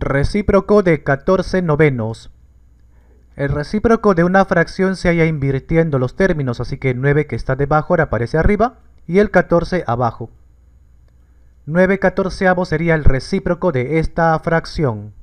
Recíproco de 14 novenos. El recíproco de una fracción se halla invirtiendo los términos, así que 9 que está debajo ahora aparece arriba y el 14 abajo. 9 catorceavos sería el recíproco de esta fracción.